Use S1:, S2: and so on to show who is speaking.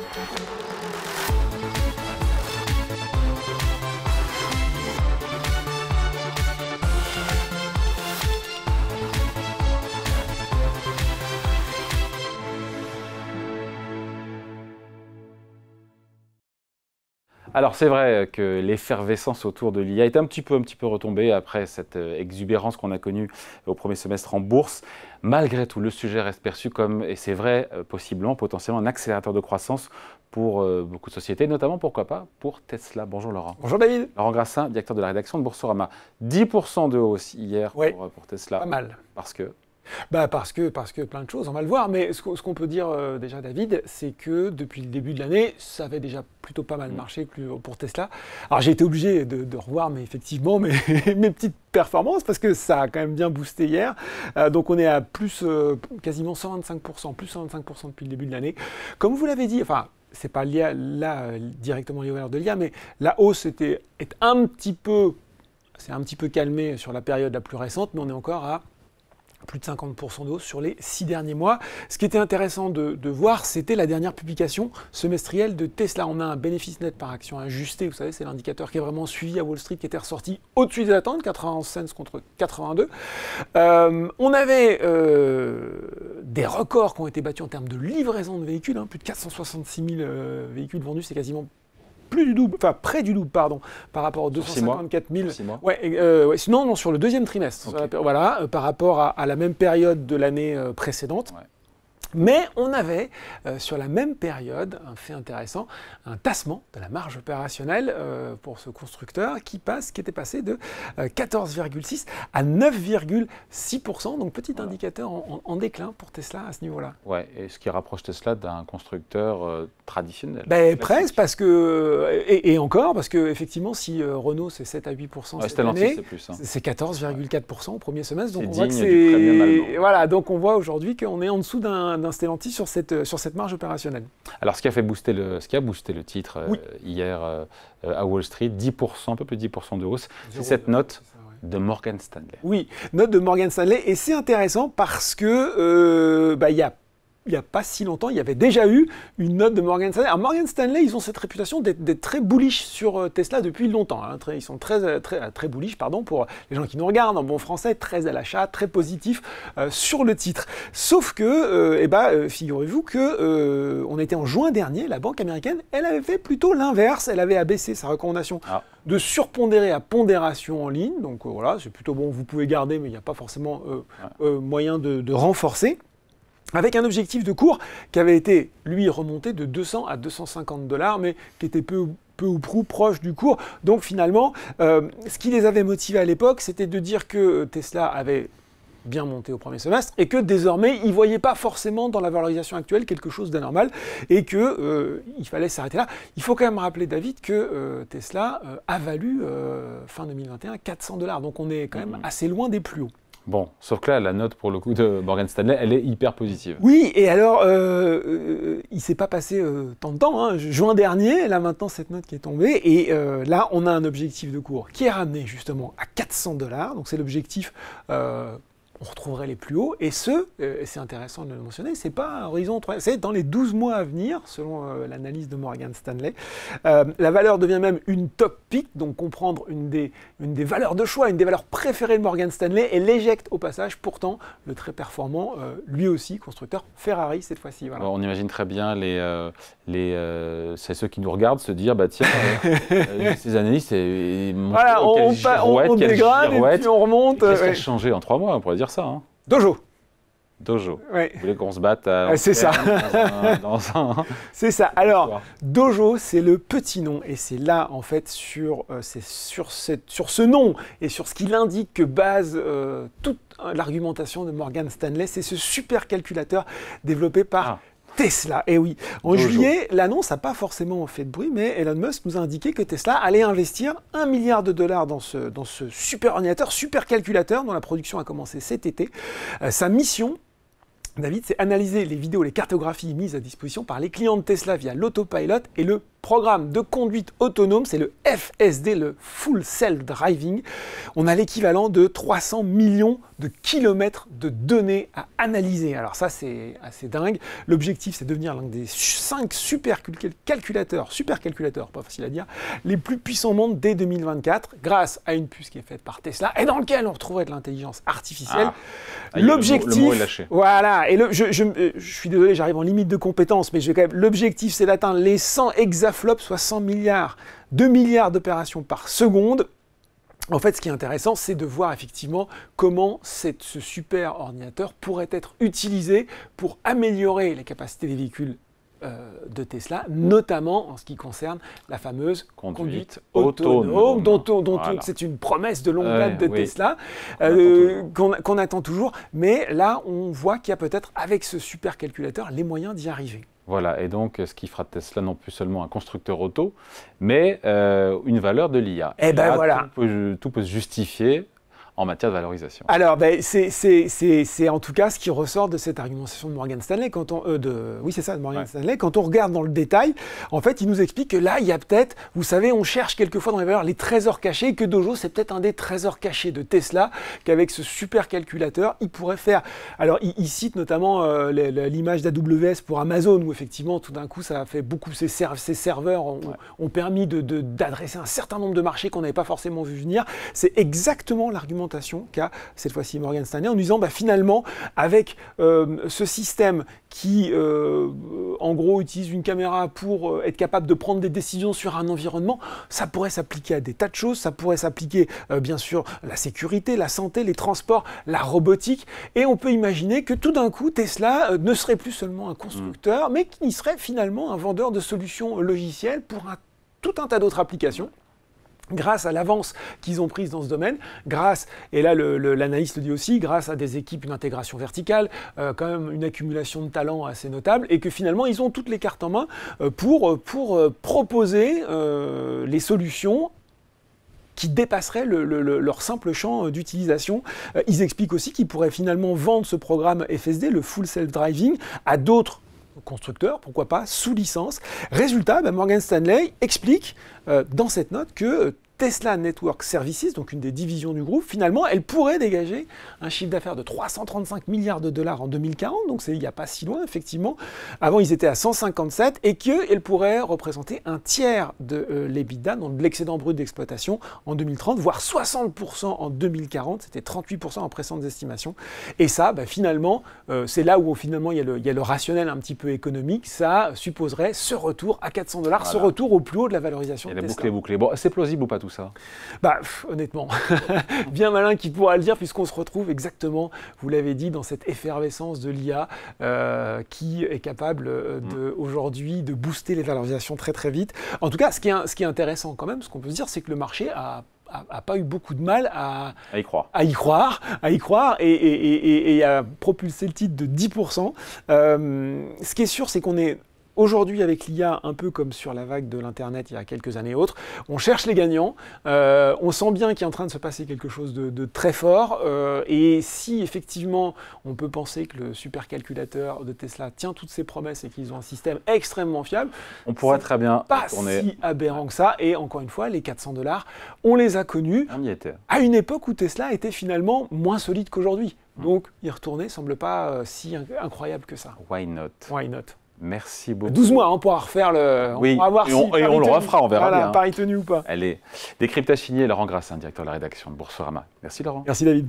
S1: Thank you. Alors c'est vrai que l'effervescence autour de l'IA est un petit peu, un petit peu retombée après cette euh, exubérance qu'on a connue au premier semestre en bourse. Malgré tout, le sujet reste perçu comme, et c'est vrai, euh, possiblement, potentiellement un accélérateur de croissance pour euh, beaucoup de sociétés, notamment, pourquoi pas, pour Tesla. Bonjour Laurent. Bonjour David. Laurent Grassin, directeur de la rédaction de Boursorama. 10% de hausse hier pour, pour Tesla. Pas mal. Parce
S2: que bah, parce que parce que plein de choses, on va le voir. Mais ce, qu'on peut dire euh, déjà, David, c'est que depuis le début de l'année, ça avait déjà plutôt pas mal mm. marché euh, pour Tesla. Alors j'ai été obligé de, revoir, mais effectivement, mes, petites performances parce que ça a quand même bien boosté hier. Euh, donc on est à plus quasiment 125%, plus 125% depuis le début de l'année. Comme vous l'avez dit, enfin ce n'est pas lié là directement lié au valeur de l'IA, mais la hausse était un petit peu c'est un petit peu calmé sur la période la plus récente, mais on est encore à plus de 50% d'eau sur les six derniers mois. Ce qui était intéressant de, voir, c'était la dernière publication semestrielle de Tesla. On a un bénéfice net par action ajusté, vous savez, c'est l'indicateur qui est vraiment suivi à Wall Street, qui était ressorti au-dessus des attentes, 91 cents contre 82. Euh, on avait euh, des records qui ont été battus en termes de livraison de véhicules, hein. plus de 466 000 euh, véhicules vendus, c'est quasiment du enfin près du double, pardon, par rapport aux 254 000. Euh, sinon, non, sur le deuxième trimestre. Voilà, euh, par rapport à, la même période de l'année euh, précédente. Mais on avait euh, sur la même période un fait intéressant, un tassement de la marge opérationnelle euh, pour ce constructeur qui passe, qui était passé de 14,6 euh, à 9,6 donc petit indicateur en, déclin pour Tesla à ce niveau-là.
S1: Ouais, et ce qui rapproche Tesla d'un constructeur traditionnel. Ben,
S2: presque parce que et, encore parce que effectivement si Renault c'est 7 à 8 cette année, c'est 14,4 hein. au premier semestre, donc on voit que c'est voilà, donc on voit aujourd'hui qu'on est en dessous d'un d'un Stellantis sur cette, euh, sur cette marge opérationnelle.
S1: Alors, ce qui a, fait booster le, ce a boosté le titre euh, hier euh, à Wall Street, 10%, un peu plus de 10% de hausse, c'est cette note de Morgan Stanley.
S2: Oui, note de Morgan Stanley. Et c'est intéressant parce que bah, il y a il n'y a pas si longtemps, il y avait déjà eu une note de Morgan Stanley. Alors Morgan Stanley, ils ont cette réputation d'être très bullish sur euh, Tesla depuis longtemps. Hein. ils sont euh, euh, très, bullish, pardon, pour les gens qui nous regardent en bon français, très à l'achat, très positif sur le titre. Sauf que, eh ben, figurez-vous que on était en juin dernier, la banque américaine, elle avait fait plutôt l'inverse. Elle avait abaissé sa recommandation. Ah. de surpondérer à pondération en ligne. Donc voilà, c'est plutôt bon, vous pouvez garder, mais il n'y a pas forcément moyen de renforcer avec un objectif de cours qui avait été, lui, remonté de 200 à 250 dollars, mais qui était peu, ou prou proche du cours. Donc finalement, euh, ce qui les avait motivés à l'époque, c'était de dire que Tesla avait bien monté au premier semestre et que désormais ils voyaient pas forcément dans la valorisation actuelle quelque chose d'anormal et que euh, il fallait s'arrêter là. Il faut quand même rappeler David que euh, Tesla a valu fin 2021 400 dollars, donc on est quand même mmh. assez loin des plus hauts.
S1: Bon, sauf que là, la note pour le coup de Morgan Stanley, elle est hyper positive.
S2: Oui, et alors, il euh, ne euh, il s'est pas passé euh, tant de temps. Hein. Juin dernier, là maintenant, cette note qui est tombée, et là, on a un objectif de cours qui est ramené justement à 400 dollars. Donc c'est l'objectif on retrouverait les plus hauts. Et ce, euh, c'est intéressant de le mentionner, c'est pas horizon c'est dans les 12 mois à venir, selon euh, l'analyse de Morgan Stanley. Euh, la valeur devient même une top pick, donc comprendre une des, une des valeurs de choix, une des valeurs préférées de Morgan Stanley et l'éjecte au passage. Pourtant, le très performant, lui aussi, constructeur Ferrari cette fois-ci.
S1: On imagine très bien les, les c'est ceux qui nous regardent se dire bah tiens, ces analystes, et, on, on, et puis on remonte. Qu'est-ce qui a changé en trois mois On pourrait dire ça. Hein. Dojo. Dojo. Vous voulez qu'on se batte ah, C'est ça. Hein.
S2: c'est ça. Alors, Dojo, c'est le petit nom. Et c'est là, en fait, sur, euh, sur, cette, sur ce nom et sur ce qu'il indique que base euh, toute euh, l'argumentation de Morgan Stanley. C'est ce super calculateur développé par ah. Tesla, eh oui. En juillet, l'annonce n'a pas forcément fait de bruit, mais Elon Musk nous a indiqué que Tesla allait investir un milliard de dollars dans ce, dans ce super ordinateur, super calculateur dont la production a commencé cet été. Euh, sa mission, David, c'est analyser les vidéos, les cartographies mises à disposition par les clients de Tesla via l'autopilot et le programme de conduite autonome, c'est le FSD, le Full Cell Driving. On a l'équivalent de 300 millions de kilomètres de données à analyser. Alors ça, c'est assez dingue. L'objectif, c'est de devenir l'un des 5 supercalculateurs, supercalculateurs, pas facile à dire, les plus puissants au monde dès 2024, grâce à une puce qui est faite par Tesla et dans lequel on retrouverait de l'intelligence artificielle. Ah. Ah, l'objectif, voilà. Et le, euh, je, suis désolé, j'arrive en limite de compétences, mais L'objectif, c'est d'atteindre les 100 exacts flop soit milliards, 2 milliards d'opérations par seconde. En fait, ce qui est intéressant, c'est de voir effectivement comment cette, ce super ordinateur pourrait être utilisé pour améliorer les capacités des véhicules euh, de Tesla, notamment en ce qui concerne la fameuse conduite, autonome, dont, c'est une promesse de longue date de Tesla euh, qu'on attend, toujours. Mais là, on voit qu'il y a peut-être, avec ce supercalculateur, les moyens d'y arriver.
S1: Voilà, et donc ce qui fera de Tesla non plus seulement un constructeur auto, mais euh, une valeur de l'IA. Et eh ben voilà. tout peut, se justifier en matière de valorisation.
S2: Alors, ben, c'est en tout cas ce qui ressort de cette argumentation de Morgan Stanley. Quand on, euh, de, oui, c'est ça, de Morgan Stanley. Quand on regarde dans le détail, en fait, il nous explique que là, il y a peut-être, vous savez, on cherche quelquefois dans les valeurs les trésors cachés, que Dojo, c'est peut-être un des trésors cachés de Tesla, qu'avec ce super calculateur, il pourrait faire. Alors, il, cite notamment euh, l'image d'AWS pour Amazon, où effectivement, tout d'un coup, ça a fait beaucoup, ces, serveurs ont, permis d'adresser de, un certain nombre de marchés qu'on n'avait pas forcément vu venir. C'est exactement l'argument qu'a cette fois-ci Morgan Stanley en disant bah, finalement avec euh, ce système qui euh, en gros utilise une caméra pour euh, être capable de prendre des décisions sur un environnement, ça pourrait s'appliquer à des tas de choses, ça pourrait s'appliquer bien sûr la sécurité, la santé, les transports, la robotique, et on peut imaginer que tout d'un coup Tesla ne serait plus seulement un constructeur, mm. mais qu'il serait finalement un vendeur de solutions logicielles pour tout un tas d'autres applications grâce à l'avance qu'ils ont prise dans ce domaine, grâce, et là l'analyste le, dit aussi, grâce à des équipes, une intégration verticale, euh, quand même une accumulation de talents assez notable, et que finalement ils ont toutes les cartes en main euh, pour, euh, pour proposer les solutions qui dépasseraient leur simple champ d'utilisation. Ils expliquent aussi qu'ils pourraient finalement vendre ce programme FSD, le Full Self Driving, à d'autres constructeur, pourquoi pas, sous licence. Résultat, ben Morgan Stanley explique euh, dans cette note que euh, Tesla Network Services, donc une des divisions du groupe, finalement, elle pourrait dégager un chiffre d'affaires de 335 milliards de dollars en 2040, donc c'est il n'y a pas si loin, effectivement. Avant, ils étaient à 157, et qu'elle pourrait représenter un tiers de euh, l'EBITDA, donc de l'excédent brut d'exploitation en 2030, voire 60% en 2040, c'était 38% en précédentes estimations. Et ça, bah, finalement, euh, c'est là où finalement il y, a le rationnel un petit peu économique, ça supposerait ce retour à 400 dollars, ce retour au plus haut de la valorisation. Et de la
S1: boucle Bon, c'est plausible ou pas tout ça
S2: Bah honnêtement, bien malin qui pourra le dire puisqu'on se retrouve exactement, vous l'avez dit, dans cette effervescence de l'IA euh, qui est capable euh, mm. de, aujourd'hui de booster les valorisations très très vite. En tout cas, ce qui est, ce qui est intéressant quand même, ce qu'on peut se dire, c'est que le marché a n'a pas eu beaucoup de mal à, y croire, à y croire, et, à propulser le titre de 10%. Euh, ce qui est sûr, c'est qu'on est Aujourd'hui, avec l'IA, un peu comme sur la vague de l'Internet il y a quelques années et autres, on cherche les gagnants. Euh, on sent bien qu'il est en train de se passer quelque chose de, très fort. Euh, et si effectivement, on peut penser que le supercalculateur de Tesla tient toutes ses promesses et qu'ils ont un système extrêmement fiable, on pourrait très bien. Pas si aberrant que ça. Et encore une fois, les 400 dollars, on les a connus à une époque où Tesla était finalement moins solide qu'aujourd'hui. Hmm. Donc y retourner semble pas euh, si incroyable que ça.
S1: Why not Why not Merci beaucoup. 12 mois hein,
S2: on pour refaire le. Oui, on et on, le refera, on verra. Voilà, hein. pari tenu ou pas.
S1: Allez, décryptage signé Laurent Grassin, directeur de la rédaction de Boursorama.
S2: Merci Laurent. Merci David.